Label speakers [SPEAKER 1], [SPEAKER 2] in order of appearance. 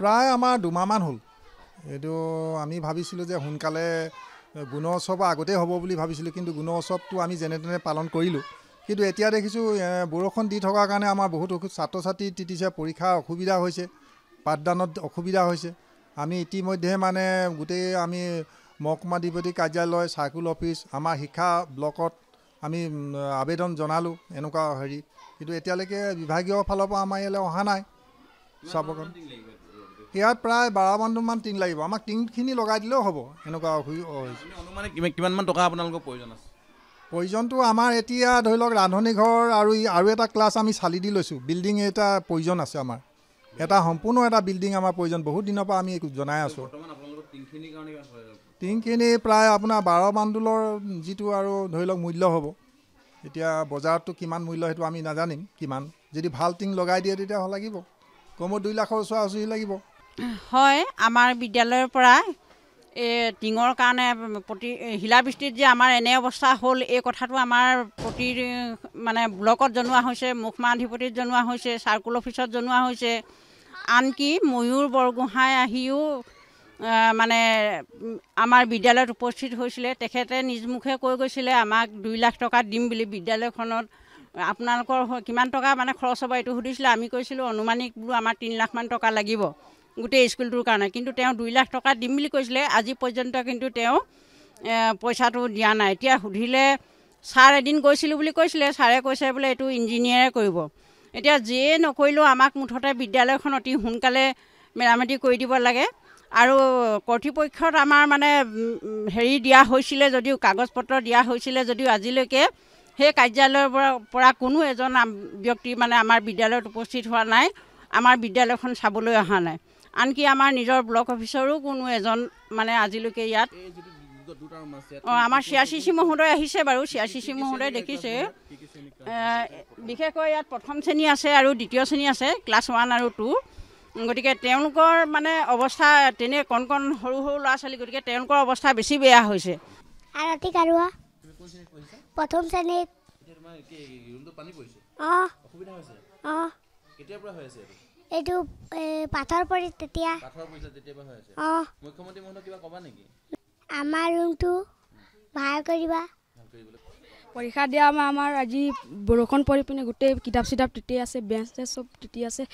[SPEAKER 1] প্ৰায় আমাৰ দুমাহমান হ'ল এইটো আমি ভাবিছিলোঁ যে সোনকালে গুণোৎসৱ আগতেই হ'ব বুলি ভাবিছিলোঁ কিন্তু গুণোৎসৱটো আমি যেনে তেনে পালন কৰিলোঁ কিন্তু এতিয়া দেখিছোঁ বৰষুণ দি থকাৰ কাৰণে আমাৰ বহুত ছাত্ৰ ছাত্ৰী তিতিছে পৰীক্ষাৰ অসুবিধা হৈছে পাঠদানত অসুবিধা হৈছে আমি ইতিমধ্যে মানে গোটেই আমি মহকুমাধিপতি কাৰ্যালয় চাৰ্কুল অফিচ আমাৰ শিক্ষা ব্লকত আমি আবেদন জনালোঁ এনেকুৱা হেৰি কিন্তু এতিয়ালৈকে বিভাগীয় ফালৰ পৰা আমাৰ ইয়ালৈ অহা নাই চাবৰ ইয়াত প্ৰায় বাৰমানমান টিং লাগিব আমাক টিংখিনি লগাই দিলেও হ'ব এনেকুৱা অসুবিধা কিমানমান টকা আপোনালোকৰ প্ৰয়োজন আছে প্ৰয়োজনটো আমাৰ এতিয়া ধৰি লওক ৰান্ধনীঘৰ আৰু আৰু এটা ক্লাছ আমি চালি দি লৈছোঁ বিল্ডিং এটা প্ৰয়োজন আছে আমাৰ এটা সম্পূৰ্ণ এটা বিল্ডিং আমাৰ প্ৰয়োজন বহুত দিনৰ পৰা আমি জনাই আছোঁ টিংখিনি প্ৰায় আপোনাৰ বাৰ বান্দুলৰ যিটো আৰু ধৰি লওক মূল্য হ'ব এতিয়া বজাৰততো কিমান মূল্য সেইটো আমি নাজানিম কিমান যদি ভাল টিং লগাই দিয়ে তেতিয়াহ'লে লাগিব কমেও দুই লাখৰ ওচৰা ওচৰি লাগিব
[SPEAKER 2] হয় আমাৰ বিদ্যালয়ৰ পৰা এই টিঙৰ কাৰণে প্ৰতি শিলাবৃষ্টিত যে আমাৰ এনে অৱস্থা হ'ল এই কথাটো আমাৰ প্ৰতি মানে ব্লকত জনোৱা হৈছে মুখমা আধিপতিত জনোৱা হৈছে চাৰ্কুল অফিচত জনোৱা হৈছে আনকি ময়ূৰ বৰগোহাঁই আহিও মানে আমাৰ বিদ্যালয়ত উপস্থিত হৈছিলে তেখেতে নিজ মুখে কৈ গৈছিলে আমাক দুই লাখ টকা দিম বুলি বিদ্যালয়খনত আপোনালোকৰ কিমান টকা মানে খৰচ হ'ব এইটো সুধিছিলে আমি কৈছিলোঁ অনুমানিক বোলো আমাৰ তিনি লাখমান টকা লাগিব গোটেই স্কুলটোৰ কাৰণে কিন্তু তেওঁ দুই লাখ টকা দিম বুলি কৈছিলে আজি পৰ্যন্ত কিন্তু তেওঁ পইচাটো দিয়া নাই এতিয়া সুধিলে ছাৰ এদিন গৈছিলোঁ বুলি কৈছিলে ছাৰে কৈছে বোলে এইটো ইঞ্জিনিয়াৰে কৰিব এতিয়া যিয়ে নকৰিলেও আমাক মুঠতে বিদ্যালয়খন অতি সোনকালে মেৰামতি কৰি দিব লাগে আৰু কৰ্তৃপক্ষত আমাৰ মানে হেৰি দিয়া হৈছিলে যদিও কাগজ পত্ৰ দিয়া হৈছিলে যদিও আজিলৈকে সেই কাৰ্যালয়ৰ পৰা পৰা কোনো এজন ব্যক্তি মানে আমাৰ বিদ্যালয়ত উপস্থিত হোৱা নাই আমাৰ বিদ্যালয়খন চাবলৈ অহা নাই আনকি আমাৰ নিজৰ ব্লক অফিচৰো কোনো এজন মানে আজিলৈকে ইয়াত অঁ আমাৰ চি আৰ চি চি মহোদয় আহিছে বাৰু চি আৰ চি চি মহোদয় দেখিছে বিশেষকৈ ইয়াত প্ৰথম শ্ৰেণী আছে আৰু দ্বিতীয় শ্ৰেণী আছে ক্লাছ ওৱান আৰু টু গতিকে তেওঁলোকৰ মানে অৱস্থা তেনে কণ কণ সৰু সৰু ল'ৰা ছোৱালী গতিকে তেওঁলোকৰ অৱস্থা বেছি বেয়া হৈছে ৰাতি পৰীক্ষা দিয়া আমাৰ আজি বৰষুণ পৰি পিনে গোটেই কিতাপ চিতাপ তেতিয়াই আছে বেঞ্চ চেঞ্চ চব তেতিয়াই আছে